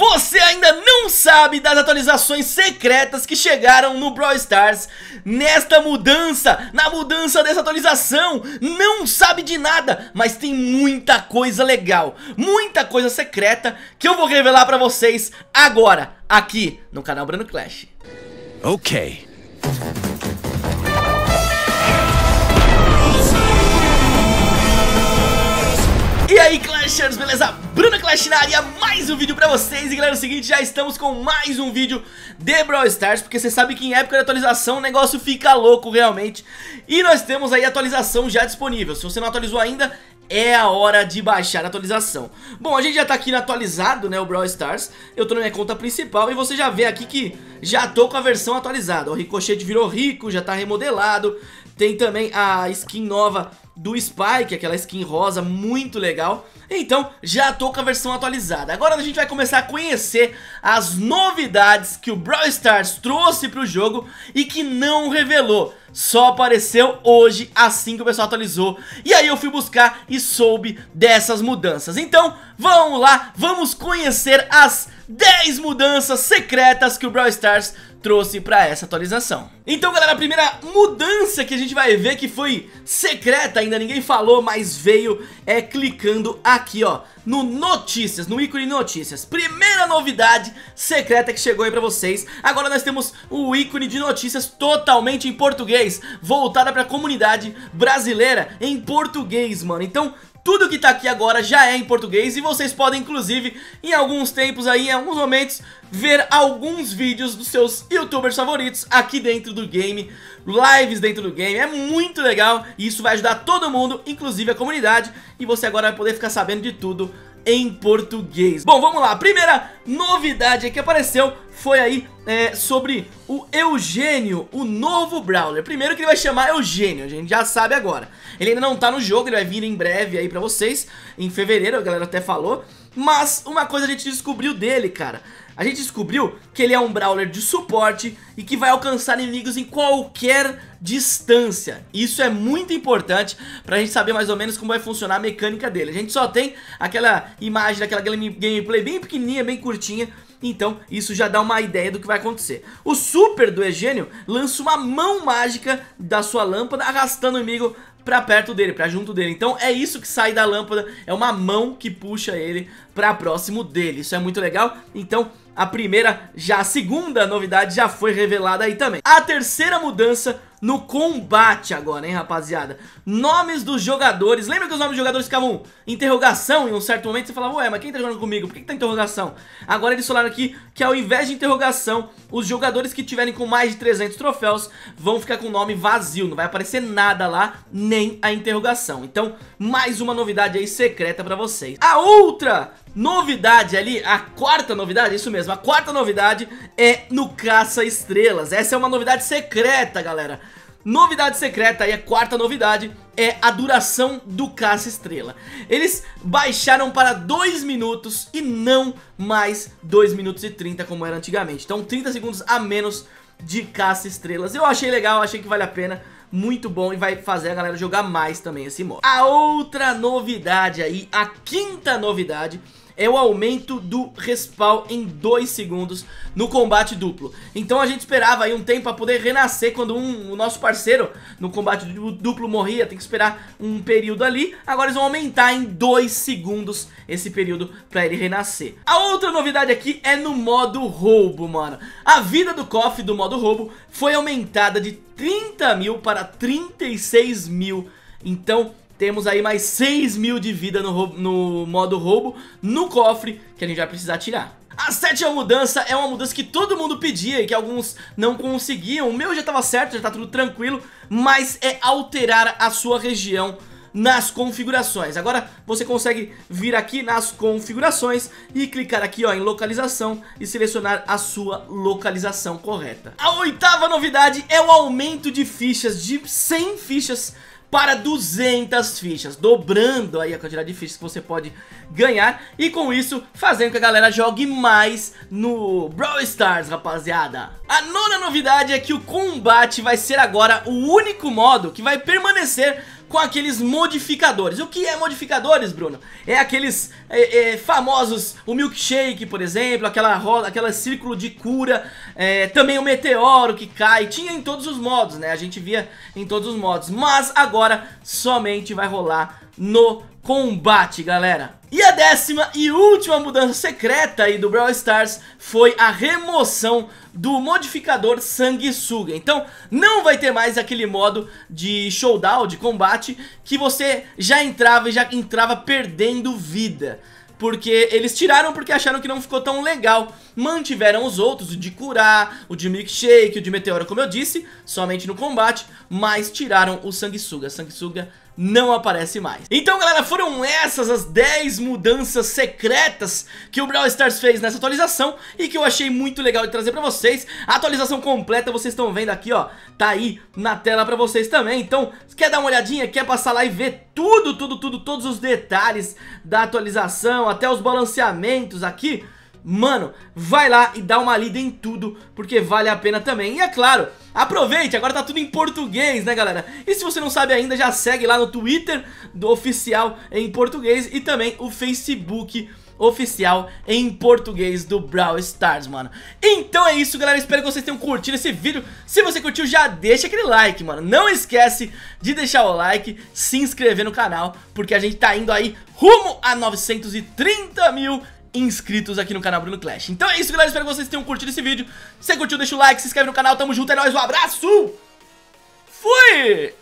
Você ainda não sabe das atualizações secretas que chegaram no Brawl Stars nesta mudança, na mudança dessa atualização, não sabe de nada, mas tem muita coisa legal, muita coisa secreta que eu vou revelar pra vocês agora, aqui no canal Brano Clash. Ok. E aí, Clashers, beleza? Flash mais um vídeo pra vocês E galera, é o seguinte, já estamos com mais um vídeo de Brawl Stars Porque você sabe que em época de atualização o negócio fica louco realmente E nós temos aí a atualização já disponível Se você não atualizou ainda, é a hora de baixar a atualização Bom, a gente já tá aqui no atualizado, né, o Brawl Stars Eu tô na minha conta principal e você já vê aqui que já tô com a versão atualizada O Ricochet virou rico, já tá remodelado Tem também a skin nova do Spike, aquela skin rosa muito legal. Então, já tô com a versão atualizada. Agora a gente vai começar a conhecer as novidades que o Brawl Stars trouxe pro jogo e que não revelou só apareceu hoje, assim que o pessoal atualizou. E aí eu fui buscar e soube dessas mudanças. Então, vamos lá, vamos conhecer as 10 mudanças secretas que o Brawl Stars trouxe para essa atualização. Então galera, a primeira mudança que a gente vai ver que foi secreta, ainda ninguém falou, mas veio é clicando aqui ó, no notícias, no ícone notícias. Primeira novidade secreta que chegou aí para vocês. Agora nós temos o ícone de notícias totalmente em português português, voltada pra comunidade brasileira em português, mano. Então, tudo que tá aqui agora já é em português e vocês podem, inclusive, em alguns tempos aí, em alguns momentos, ver alguns vídeos dos seus youtubers favoritos aqui dentro do game, lives dentro do game, é muito legal e isso vai ajudar todo mundo, inclusive a comunidade, e você agora vai poder ficar sabendo de tudo em português. Bom, vamos lá. A primeira novidade que apareceu foi aí é, sobre o Eugênio, o novo Brawler. Primeiro que ele vai chamar Eugênio, a gente já sabe agora. Ele ainda não tá no jogo, ele vai vir em breve aí pra vocês, em fevereiro, a galera até falou. Mas uma coisa a gente descobriu dele, cara, a gente descobriu que ele é um Brawler de suporte e que vai alcançar inimigos em qualquer distância. Isso é muito importante pra gente saber mais ou menos como vai funcionar a mecânica dele. A gente só tem aquela imagem daquela game, gameplay bem pequenininha, bem curtinha, então isso já dá uma ideia do que vai acontecer. O super do Egênio lança uma mão mágica da sua lâmpada arrastando o inimigo pra perto dele, pra junto dele. Então é isso que sai da lâmpada, é uma mão que puxa ele pra próximo dele. Isso é muito legal. Então a primeira, já a segunda novidade já foi revelada aí também. A terceira mudança no combate agora, hein, rapaziada? Nomes dos jogadores. Lembra que os nomes dos jogadores ficavam interrogação em um certo momento? Você falava, ué, mas quem tá jogando comigo? Por que, que tá interrogação? Agora eles falaram aqui que ao invés de interrogação, os jogadores que tiverem com mais de 300 troféus vão ficar com o nome vazio. Não vai aparecer nada lá, nem a interrogação. Então, mais uma novidade aí secreta pra vocês. A outra novidade ali, a quarta novidade, isso mesmo, a quarta novidade é no Caça Estrelas. Essa é uma novidade secreta, galera. Novidade secreta e a quarta novidade é a duração do Caça Estrela. Eles baixaram para 2 minutos e não mais 2 minutos e 30 como era antigamente. Então 30 segundos a menos de Caça Estrelas. Eu achei legal, achei que vale a pena muito bom e vai fazer a galera jogar mais também esse modo. A outra novidade aí, a quinta novidade é o aumento do respawn em 2 segundos no combate duplo. Então a gente esperava aí um tempo para poder renascer quando um, o nosso parceiro no combate duplo morria, tem que esperar um período ali. Agora eles vão aumentar em 2 segundos esse período para ele renascer. A outra novidade aqui é no modo roubo, mano. A vida do cofre do modo roubo foi aumentada de 30 mil para 36 mil então temos aí mais 6 mil de vida no, no modo roubo no cofre que a gente vai precisar tirar. A sétima mudança é uma mudança que todo mundo pedia e que alguns não conseguiam. O meu já estava certo, já está tudo tranquilo, mas é alterar a sua região nas configurações. Agora você consegue vir aqui nas configurações e clicar aqui ó, em localização e selecionar a sua localização correta. A oitava novidade é o aumento de fichas, de 100 fichas para 200 fichas, dobrando aí a quantidade de fichas que você pode ganhar e com isso fazendo que a galera jogue mais no Brawl Stars, rapaziada. A nona novidade é que o combate vai ser agora o único modo que vai permanecer com aqueles modificadores. O que é modificadores, Bruno? É aqueles é, é, famosos, o milkshake, por exemplo, aquela roda, aquele círculo de cura, é, também o meteoro que cai, tinha em todos os modos, né? A gente via em todos os modos, mas agora somente vai rolar no combate, galera. E a décima e última mudança secreta aí do Brawl Stars foi a remoção do modificador sanguessuga. Então não vai ter mais aquele modo de showdown, de combate, que você já entrava e já entrava perdendo vida. Porque eles tiraram porque acharam que não ficou tão legal. Mantiveram os outros, o de curar, o de milkshake, o de meteoro, como eu disse, somente no combate. Mas tiraram o sanguessuga. Sanguessuga não aparece mais. Então galera, foram essas as 10 mudanças secretas que o Brawl Stars fez nessa atualização e que eu achei muito legal de trazer pra vocês. A atualização completa vocês estão vendo aqui, ó, tá aí na tela pra vocês também. Então, quer dar uma olhadinha, quer passar lá e ver tudo, tudo, tudo, todos os detalhes da atualização, até os balanceamentos aqui mano, vai lá e dá uma lida em tudo, porque vale a pena também. E é claro, aproveite, agora tá tudo em português, né galera? E se você não sabe ainda, já segue lá no Twitter do oficial em português e também o Facebook oficial em português do Brawl Stars, mano. Então é isso, galera. Espero que vocês tenham curtido esse vídeo. Se você curtiu, já deixa aquele like, mano. Não esquece de deixar o like, se inscrever no canal, porque a gente tá indo aí rumo a 930 mil inscritos aqui no canal Bruno Clash. Então é isso, galera. Espero que vocês tenham curtido esse vídeo. Se curtiu, deixa o like, se inscreve no canal. Tamo junto, é nóis. Um abraço. Fui!